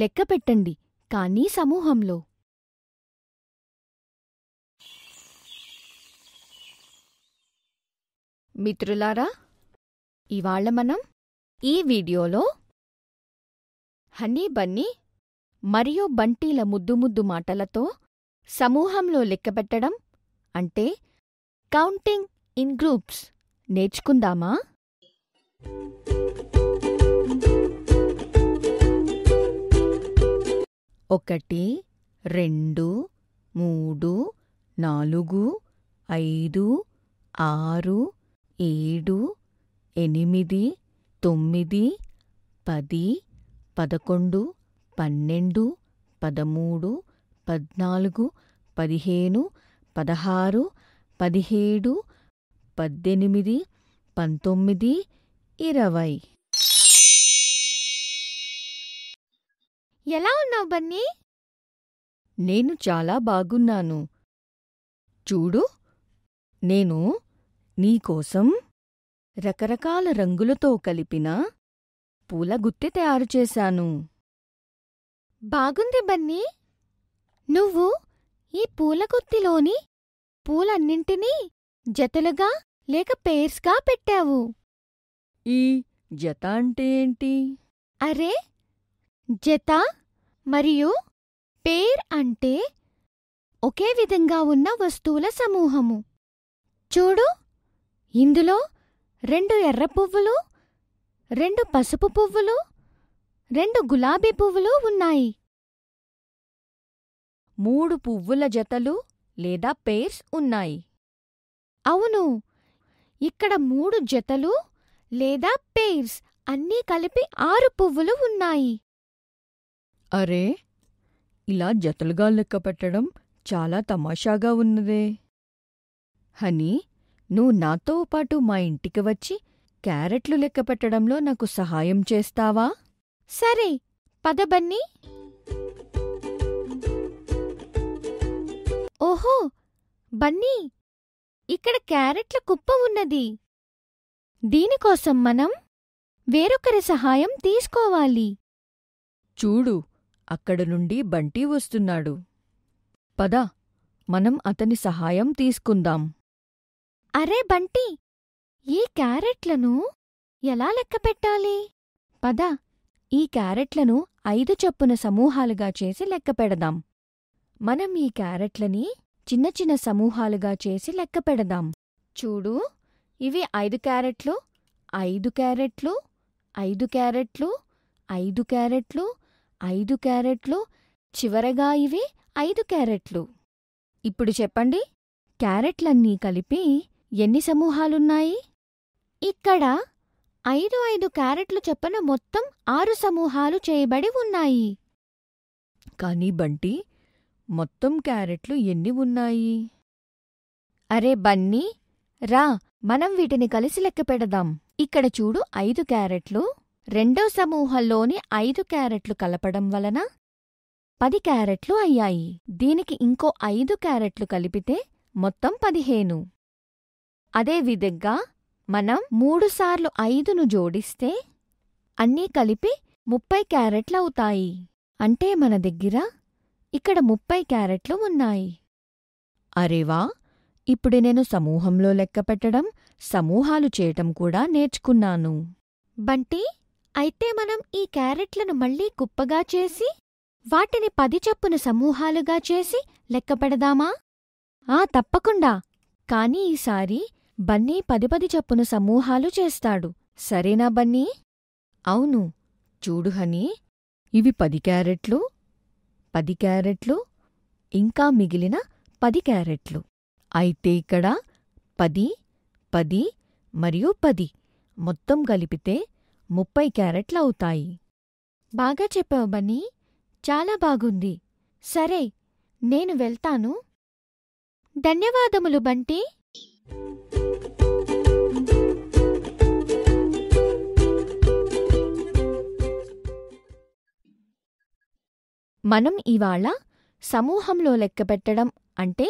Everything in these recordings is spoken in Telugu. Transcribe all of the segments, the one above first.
లెక్కపెట్టండి కానీ సమూహంలో మిత్రులారా ఇవాళ మనం ఈ వీడియోలో హనీ బన్నీ మరియు బంటీల ముద్దు ముద్దు మాటలతో సమూహంలో లెక్కపెట్టడం అంటే కౌంటింగ్ ఇన్ గ్రూప్స్ నేర్చుకుందామా ఒకటి రెండు మూడు నాలుగు ఐదు ఆరు ఏడు ఎనిమిది తొమ్మిది పది పదకొండు పన్నెండు పదమూడు పద్నాలుగు పదిహేను పదహారు పదిహేడు పద్దెనిమిది పంతొమ్మిది ఇరవై ఎలా ఉన్నావు బన్నీ నేను చాలా బాగున్నాను చూడు నేను నీకోసం రకరకాల రంగులతో కలిపిన పూల గుత్తి తయారు చేశాను బాగుంది బన్నీ నువ్వు ఈ పూల గుత్తిలోని పూలన్నింటినీ జతలుగా లేక పేర్స్గా పెట్టావు ఈ జత అంటే ఏంటి అరే జత మరియు పేర్ అంటే ఒకే విధంగా ఉన్న వస్తువుల సమూహము చూడు ఇందులో రెండు ఎర్ర పువ్వులు రెండు పసుపు పువ్వులు రెండు గులాబీ పువ్వులు ఉన్నాయి మూడు పువ్వుల జతలు లేదా పేర్స్ ఉన్నాయి అవును ఇక్కడ మూడు జతలు లేదా పేర్స్ అన్నీ కలిపి ఆరు పువ్వులు ఉన్నాయి అరే! ఇలా జతలుగా లెక్కపెట్టడం చాలా తమాషాగా ఉన్నదే! హనీ, నువ్వు నాతో పాటు మా ఇంటికి వచ్చి క్యారెట్లు లెక్కపెట్టడంలో నాకు సహాయం చేస్తావా? సరే, పద బన్నీ. ఓహో! బన్నీ, ఇక్కడ క్యారెట్ల కుప్ప ఉన్నది. దీనికోసం మనం వేరొకరి సహాయం తీసుకోవాలి. చూడు అక్కడ నుండి బంటీ వస్తున్నాడు పద మనం అతని సహాయం తీసుకుందాం అరే బంటి ఈ క్యారెట్లను ఎలా లెక్కపెట్టాలి పద ఈ క్యారెట్లను ఐదు చొప్పున సమూహాలుగా చేసి లెక్కపెడదాం మనం ఈ క్యారెట్లని చిన్న చిన్న సమూహాలుగా చేసి లెక్కపెడదాం చూడు ఇవి ఐదు క్యారెట్లు ఐదు క్యారెట్లు ఐదు క్యారెట్లు ఐదు క్యారెట్లు ఐదు క్యారెట్లు చివరగా ఇవి ఐదు క్యారెట్లు ఇప్పుడు చెప్పండి క్యారెట్లన్నీ కలిపి ఎన్ని సమూహాలున్నాయి ఇక్కడ ఐదు ఐదు క్యారెట్లు చెప్పన మొత్తం ఆరు సమూహాలు చేయబడి ఉన్నాయి కానీ బంటి మొత్తం క్యారెట్లు ఎన్ని ఉన్నాయి అరే బన్నీ రా మనం వీటిని కలిసి లెక్క పెడదాం ఇక్కడ చూడు ఐదు క్యారెట్లు రెండో సమూహంలోని ఐదు క్యారెట్లు కలపడం వలన పది క్యారెట్లు అయ్యాయి దీనికి ఇంకో ఐదు క్యారెట్లు కలిపితే మొత్తం పదిహేను అదేవిధంగా మనం మూడుసార్లు ఐదును జోడిస్తే అన్నీ కలిపి ముప్పై క్యారెట్లవుతాయి అంటే మన దగ్గర ఇక్కడ ముప్పై క్యారెట్లు ఉన్నాయి అరేవా ఇప్పుడు నేను సమూహంలో లెక్కపెట్టడం సమూహాలు చేయటం కూడా నేర్చుకున్నాను బంటి అయితే మనం ఈ క్యారెట్లను మళ్లీ కుప్పగా చేసి వాటిని పది చప్పున సమూహాలుగా చేసి లెక్కపెడదామా ఆ తప్పకుండా కాని ఈసారి బన్నీ పది పది చప్పున సమూహాలు చేస్తాడు సరేనా బన్నీ అవును చూడు హనీ ఇవి పది క్యారెట్లు పది క్యారెట్లు ఇంకా మిగిలిన పది క్యారెట్లు అయితే ఇక్కడ పది పది మరియు పది మొత్తం కలిపితే ముప్పై క్యారెట్లవుతాయి బాగా చెప్పావు బన్నీ చాలా బాగుంది సరే నేను వెళ్తాను ధన్యవాదములు బంటి మనం ఇవాళ సమూహంలో లెక్కపెట్టడం అంటే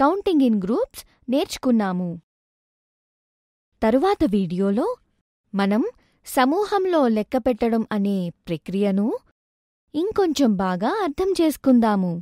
కౌంటింగ్ ఇన్ గ్రూప్స్ నేర్చుకున్నాము తరువాత వీడియోలో మనం సమూహంలో లెక్కపెట్టడం అనే ప్రక్రియను ఇంకొంచెం బాగా అర్థం చేసుకుందాము